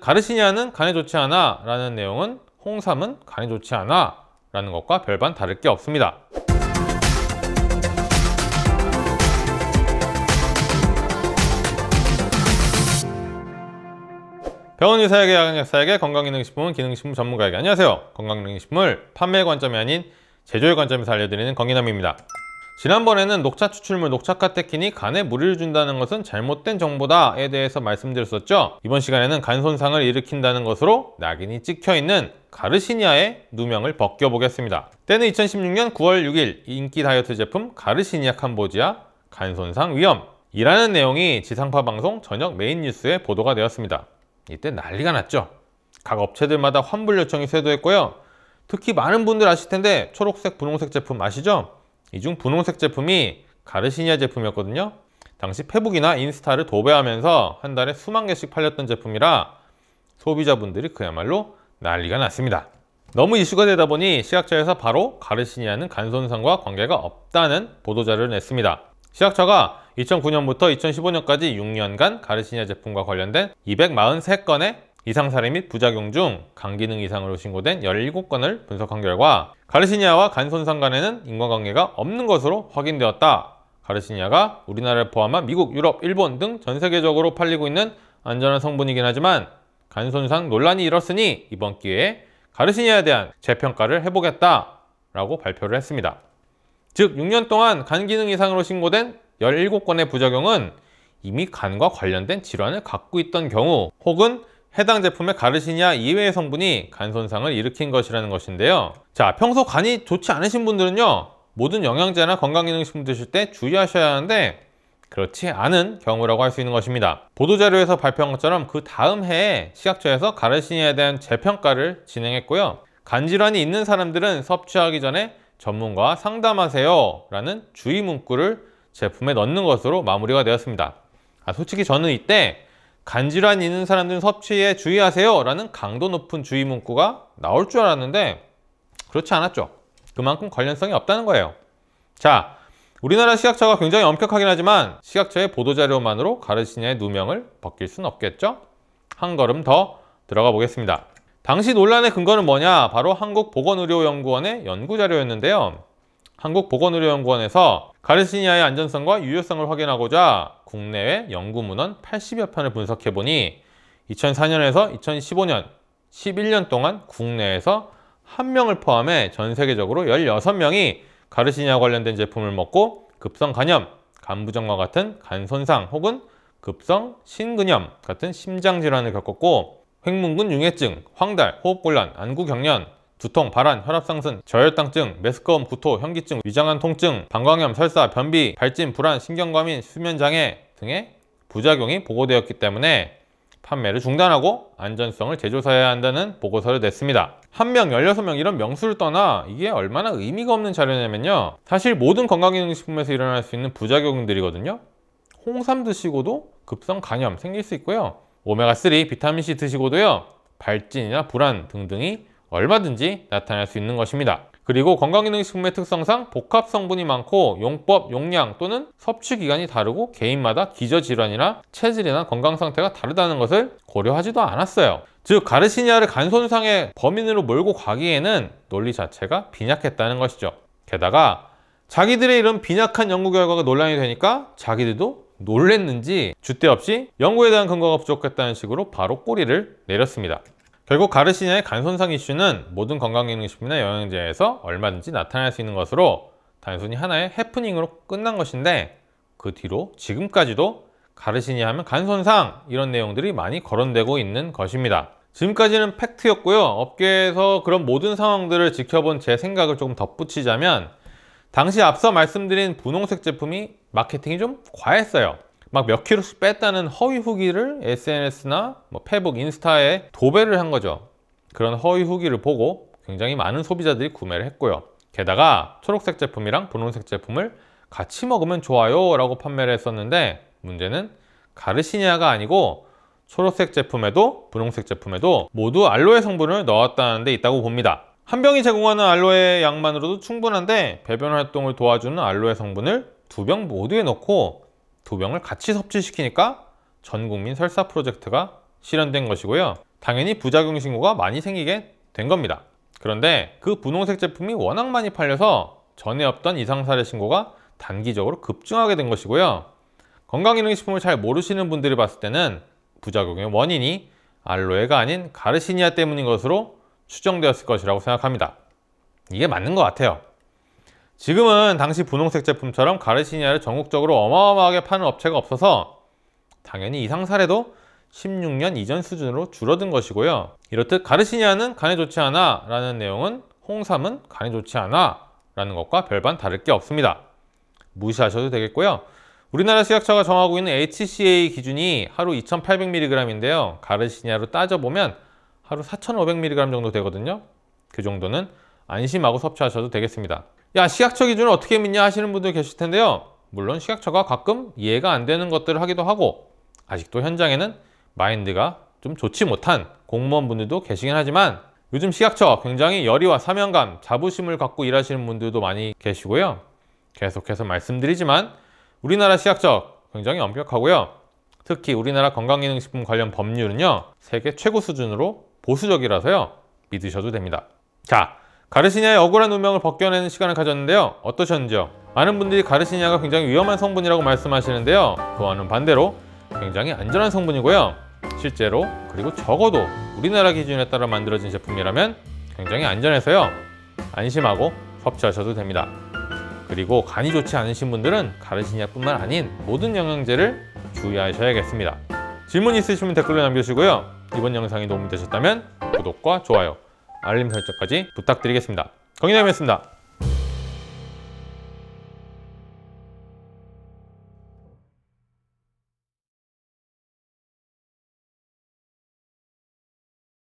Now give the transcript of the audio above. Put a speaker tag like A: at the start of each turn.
A: 가르시니아는 간에 좋지 않아 라는 내용은 홍삼은 간에 좋지 않아 라는 것과 별반 다를 게 없습니다 병원 의사에게 약약사에게 건강기능식품 기능식품 전문가에게 안녕하세요 건강기능식품을 판매 관점이 아닌 제조의 관점에서 알려드리는 건기남입니다 지난번에는 녹차 추출물 녹차카테킨이 간에 무리를 준다는 것은 잘못된 정보다에 대해서 말씀드렸었죠. 이번 시간에는 간 손상을 일으킨다는 것으로 낙인이 찍혀있는 가르시니아의 누명을 벗겨보겠습니다. 때는 2016년 9월 6일 인기 다이어트 제품 가르시니아 캄보지아 간 손상 위험 이라는 내용이 지상파 방송 저녁 메인 뉴스에 보도가 되었습니다. 이때 난리가 났죠. 각 업체들마다 환불 요청이 쇄도했고요. 특히 많은 분들 아실 텐데 초록색, 분홍색 제품 아시죠? 이중 분홍색 제품이 가르시니아 제품이었거든요. 당시 페북이나 인스타를 도배하면서 한 달에 수만 개씩 팔렸던 제품이라 소비자분들이 그야말로 난리가 났습니다. 너무 이슈가 되다 보니 시각처에서 바로 가르시니아는 간 손상과 관계가 없다는 보도자를 료 냈습니다. 시각처가 2009년부터 2015년까지 6년간 가르시니아 제품과 관련된 243건의 이상 사례 및 부작용 중 간기능 이상으로 신고된 17건을 분석한 결과 가르시니아와 간 손상 간에는 인과관계가 없는 것으로 확인되었다. 가르시니아가 우리나라를 포함한 미국, 유럽, 일본 등 전 세계적으로 팔리고 있는 안전한 성분이긴 하지만 간 손상 논란이 일었으니 이번 기회에 가르시니아에 대한 재평가를 해보겠다 라고 발표를 했습니다. 즉 6년 동안 간 기능 이상으로 신고된 17건의 부작용은 이미 간과 관련된 질환을 갖고 있던 경우 혹은 해당 제품의 가르시니아 이외의 성분이 간 손상을 일으킨 것이라는 것인데요 자 평소 간이 좋지 않으신 분들은요 모든 영양제나 건강기능식품 드실 때 주의하셔야 하는데 그렇지 않은 경우라고 할 수 있는 것입니다 보도자료에서 발표한 것처럼 그 다음 해에 시각처에서 가르시니아에 대한 재평가를 진행했고요 간질환이 있는 사람들은 섭취하기 전에 전문가와 상담하세요 라는 주의 문구를 제품에 넣는 것으로 마무리가 되었습니다 아, 솔직히 저는 이때 간질환 있는 사람들은 섭취에 주의하세요 라는 강도 높은 주의 문구가 나올 줄 알았는데 그렇지 않았죠. 그만큼 관련성이 없다는 거예요. 자, 우리나라 시각처가 굉장히 엄격하긴 하지만 시각처의 보도자료만으로 가르치냐의 누명을 벗길 순 없겠죠? 한 걸음 더 들어가 보겠습니다. 당시 논란의 근거는 뭐냐? 바로 한국보건의료연구원의 연구자료였는데요. 한국보건의료연구원에서 가르시니아의 안전성과 유효성을 확인하고자 국내외 연구문헌 80여 편을 분석해보니 2004년에서 2015년 11년 동안 국내에서 한명을 포함해 전 세계적으로 16명이 가르시니아 관련된 제품을 먹고 급성 간염, 간부전과 같은 간 손상 혹은 급성 신근염 같은 심장 질환을 겪었고 횡문근 융해증, 황달, 호흡곤란, 안구경련, 두통, 발한, 혈압상승, 저혈당증, 메스꺼움, 구토, 현기증, 위장암 통증, 방광염, 설사, 변비, 발진, 불안, 신경과민, 수면장애 등의 부작용이 보고되었기 때문에 판매를 중단하고 안전성을 재조사해야 한다는 보고서를 냈습니다. 한 명, 열여섯 명 이런 명수를 떠나 이게 얼마나 의미가 없는 자료냐면요. 사실 모든 건강기능식품에서 일어날 수 있는 부작용들이거든요. 홍삼 드시고도 급성 간염 생길 수 있고요. 오메가3, 비타민C 드시고도요. 발진이나 불안 등등이 얼마든지 나타날 수 있는 것입니다. 그리고 건강기능식품의 특성상 복합 성분이 많고 용법, 용량 또는 섭취 기간이 다르고 개인마다 기저질환이나 체질이나 건강 상태가 다르다는 것을 고려하지도 않았어요. 즉 가르시니아를 간손상의 범인으로 몰고 가기에는 논리 자체가 빈약했다는 것이죠. 게다가 자기들의 이런 빈약한 연구 결과가 논란이 되니까 자기들도 놀랬는지 주대 없이 연구에 대한 근거가 부족했다는 식으로 바로 꼬리를 내렸습니다. 결국 가르시냐의 간 손상 이슈는 모든 건강기능식품이나 영양제에서 얼마든지 나타날 수 있는 것으로 단순히 하나의 해프닝으로 끝난 것인데 그 뒤로 지금까지도 가르시냐 하면 간 손상 이런 내용들이 많이 거론되고 있는 것입니다. 지금까지는 팩트였고요. 업계에서 그런 모든 상황들을 지켜본 제 생각을 조금 덧붙이자면 당시 앞서 말씀드린 분홍색 제품이 마케팅이 좀 과했어요. 막몇 킬로씩 뺐다는 허위 후기를 SNS나 뭐 페북, 인스타에 도배를 한 거죠. 그런 허위 후기를 보고 굉장히 많은 소비자들이 구매를 했고요. 게다가 초록색 제품이랑 분홍색 제품을 같이 먹으면 좋아요 라고 판매를 했었는데 문제는 가르시니아가 아니고 초록색 제품에도 분홍색 제품에도 모두 알로에 성분을 넣었다는 데 있다고 봅니다. 한 병이 제공하는 알로에 양만으로도 충분한데 배변 활동을 도와주는 알로에 성분을 두 병 모두에 넣고 두 병을 같이 섭취시키니까 전국민 설사 프로젝트가 실현된 것이고요. 당연히 부작용 신고가 많이 생기게 된 겁니다. 그런데 그 분홍색 제품이 워낙 많이 팔려서 전에 없던 이상 사례 신고가 단기적으로 급증하게 된 것이고요. 건강기능식품을 잘 모르시는 분들이 봤을 때는 부작용의 원인이 알로에가 아닌 가르시니아 때문인 것으로 추정되었을 것이라고 생각합니다. 이게 맞는 것 같아요. 지금은 당시 분홍색 제품처럼 가르시니아를 전국적으로 어마어마하게 파는 업체가 없어서 당연히 이상 사례도 16년 이전 수준으로 줄어든 것이고요. 이렇듯 가르시니아는 간에 좋지 않아 라는 내용은 홍삼은 간에 좋지 않아 라는 것과 별반 다를 게 없습니다. 무시하셔도 되겠고요. 우리나라 식약처가 정하고 있는 HCA 기준이 하루 2800mg인데요. 가르시니아로 따져보면 하루 4500mg 정도 되거든요. 그 정도는 안심하고 섭취하셔도 되겠습니다. 야 식약처 기준을 어떻게 믿냐 하시는 분들 계실 텐데요 물론 시각처가 가끔 이해가 안 되는 것들을 하기도 하고 아직도 현장에는 마인드가 좀 좋지 못한 공무원분들도 계시긴 하지만 요즘 시각처 굉장히 열의와 사명감, 자부심을 갖고 일하시는 분들도 많이 계시고요 계속해서 말씀드리지만 우리나라 시각처 굉장히 엄격하고요 특히 우리나라 건강기능식품 관련 법률은요 세계 최고 수준으로 보수적이라서요 믿으셔도 됩니다 자 가르시냐의 억울한 운명을 벗겨내는 시간을 가졌는데요 어떠셨는지요? 많은 분들이 가르시냐가 굉장히 위험한 성분이라고 말씀하시는데요 그와는 반대로 굉장히 안전한 성분이고요 실제로 그리고 적어도 우리나라 기준에 따라 만들어진 제품이라면 굉장히 안전해서요 안심하고 섭취하셔도 됩니다 그리고 간이 좋지 않으신 분들은 가르시냐뿐만 아닌 모든 영양제를 주의하셔야겠습니다 질문 있으시면 댓글로 남겨주시고요 이번 영상이 도움이 되셨다면 구독과 좋아요 알림 설정까지 부탁드리겠습니다. 경희남이습니다